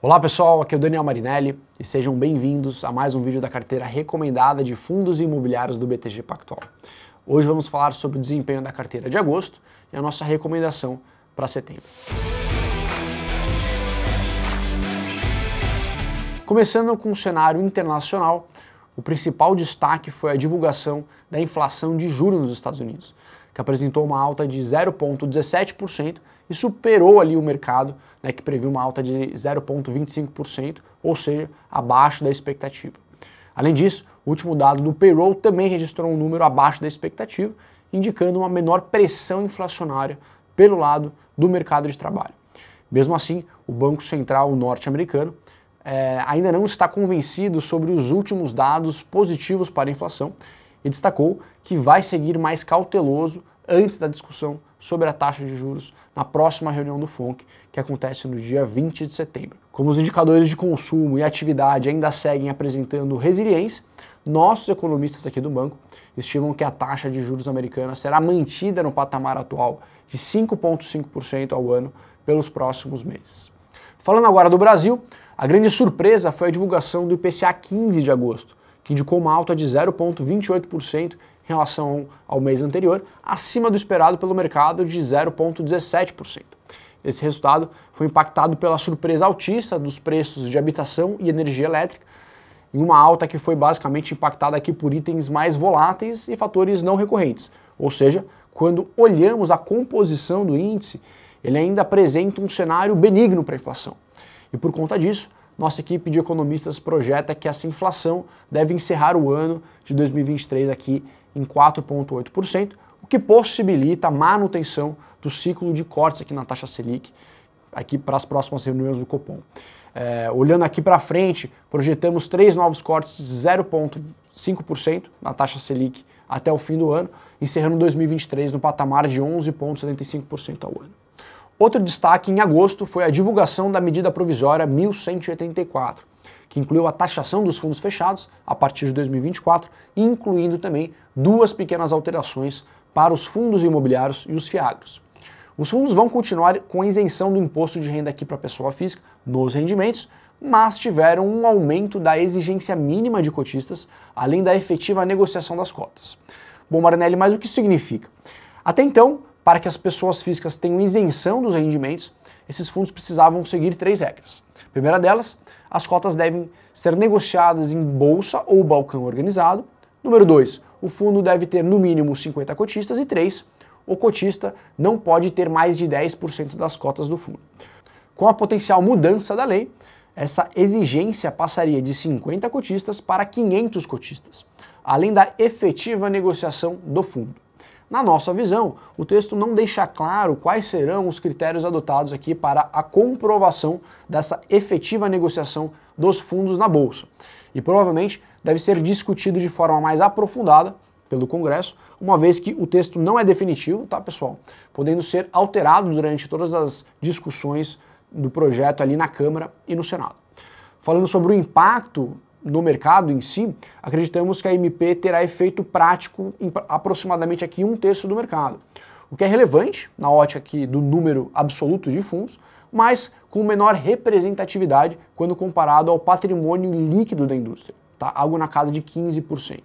Olá pessoal, aqui é o Daniel Marinelli e sejam bem-vindos a mais um vídeo da carteira recomendada de fundos imobiliários do BTG Pactual. Hoje vamos falar sobre o desempenho da carteira de agosto e a nossa recomendação para setembro. Começando com o cenário internacional, o principal destaque foi a divulgação da inflação de juros nos Estados Unidos, que apresentou uma alta de 0,17% e superou ali o mercado, né, que previu uma alta de 0,25%, ou seja, abaixo da expectativa. Além disso, o último dado do payroll também registrou um número abaixo da expectativa, indicando uma menor pressão inflacionária pelo lado do mercado de trabalho. Mesmo assim, o Banco Central norte-americano é, ainda não está convencido sobre os últimos dados positivos para a inflação e destacou que vai seguir mais cauteloso antes da discussão sobre a taxa de juros na próxima reunião do FONC, que acontece no dia 20 de setembro. Como os indicadores de consumo e atividade ainda seguem apresentando resiliência, nossos economistas aqui do banco estimam que a taxa de juros americana será mantida no patamar atual de 5,5% ao ano pelos próximos meses. Falando agora do Brasil, a grande surpresa foi a divulgação do IPCA 15 de agosto, que indicou uma alta de 0,28% em relação ao mês anterior, acima do esperado pelo mercado de 0,17%. Esse resultado foi impactado pela surpresa altista dos preços de habitação e energia elétrica, em uma alta que foi basicamente impactada aqui por itens mais voláteis e fatores não recorrentes. Ou seja, quando olhamos a composição do índice, ele ainda apresenta um cenário benigno para a inflação. E por conta disso, nossa equipe de economistas projeta que essa inflação deve encerrar o ano de 2023 aqui em 4,8%, o que possibilita a manutenção do ciclo de cortes aqui na taxa Selic, aqui para as próximas reuniões do Copom. É, olhando aqui para frente, projetamos três novos cortes de 0,5% na taxa Selic até o fim do ano, encerrando 2023 no patamar de 11,75% ao ano. Outro destaque em agosto foi a divulgação da medida provisória 1184, que incluiu a taxação dos fundos fechados a partir de 2024, incluindo também duas pequenas alterações para os fundos imobiliários e os fiagros. Os fundos vão continuar com isenção do imposto de renda aqui para a pessoa física nos rendimentos, mas tiveram um aumento da exigência mínima de cotistas, além da efetiva negociação das cotas. Bom, Marinelli, mas o que significa? Até então, para que as pessoas físicas tenham isenção dos rendimentos, esses fundos precisavam seguir três regras. A primeira delas as cotas devem ser negociadas em bolsa ou balcão organizado. Número 2, o fundo deve ter no mínimo 50 cotistas. E 3, o cotista não pode ter mais de 10% das cotas do fundo. Com a potencial mudança da lei, essa exigência passaria de 50 cotistas para 500 cotistas, além da efetiva negociação do fundo. Na nossa visão, o texto não deixa claro quais serão os critérios adotados aqui para a comprovação dessa efetiva negociação dos fundos na bolsa. E provavelmente deve ser discutido de forma mais aprofundada pelo Congresso, uma vez que o texto não é definitivo, tá, pessoal? Podendo ser alterado durante todas as discussões do projeto ali na Câmara e no Senado. Falando sobre o impacto no mercado em si, acreditamos que a MP terá efeito prático em aproximadamente aqui um terço do mercado, o que é relevante na ótica aqui do número absoluto de fundos, mas com menor representatividade quando comparado ao patrimônio líquido da indústria, tá? algo na casa de 15%.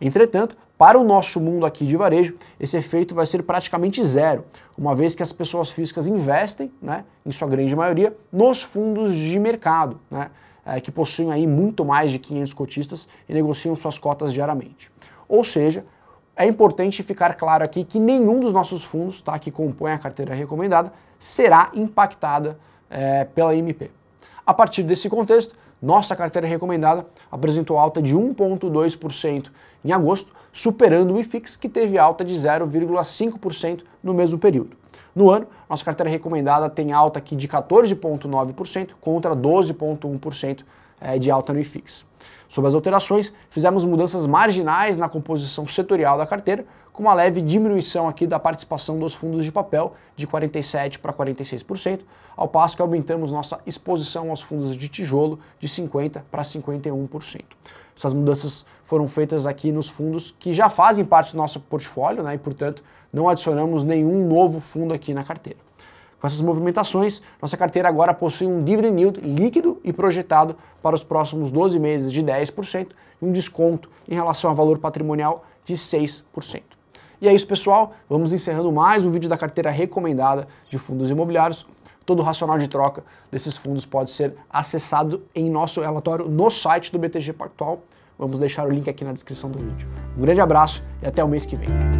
Entretanto, para o nosso mundo aqui de varejo, esse efeito vai ser praticamente zero, uma vez que as pessoas físicas investem, né, em sua grande maioria, nos fundos de mercado. Né? é, que possuem aí muito mais de 500 cotistas e negociam suas cotas diariamente. Ou seja, é importante ficar claro aqui que nenhum dos nossos fundos tá, que compõem a carteira recomendada será impactada é, pela IMP. A partir desse contexto, nossa carteira recomendada apresentou alta de 1,2% em agosto, superando o IFIX, que teve alta de 0,5% no mesmo período. No ano, nossa carteira recomendada tem alta aqui de 14,9% contra 12,1% eh, de alta no IFIX. Sobre as alterações, fizemos mudanças marginais na composição setorial da carteira, com uma leve diminuição aqui da participação dos fundos de papel de 47% para 46%, ao passo que aumentamos nossa exposição aos fundos de tijolo de 50% para 51%. Essas mudanças foram feitas aqui nos fundos que já fazem parte do nosso portfólio né, e, portanto, não adicionamos nenhum novo fundo aqui na carteira. Com essas movimentações, nossa carteira agora possui um dividend yield líquido e projetado para os próximos 12 meses de 10% e um desconto em relação ao valor patrimonial de 6%. E é isso, pessoal. Vamos encerrando mais um vídeo da carteira recomendada de fundos imobiliários. Todo o racional de troca desses fundos pode ser acessado em nosso relatório no site do BTG Pactual. Vamos deixar o link aqui na descrição do vídeo. Um grande abraço e até o mês que vem.